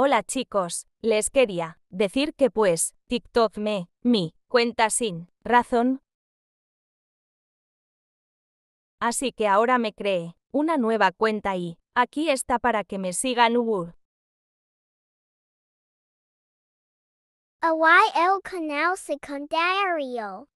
Hola chicos, les quería decir que pues, TikTok me, mi, cuenta sin razón. Así que ahora me cree una nueva cuenta y aquí está para que me sigan UBUR. Canal Secundario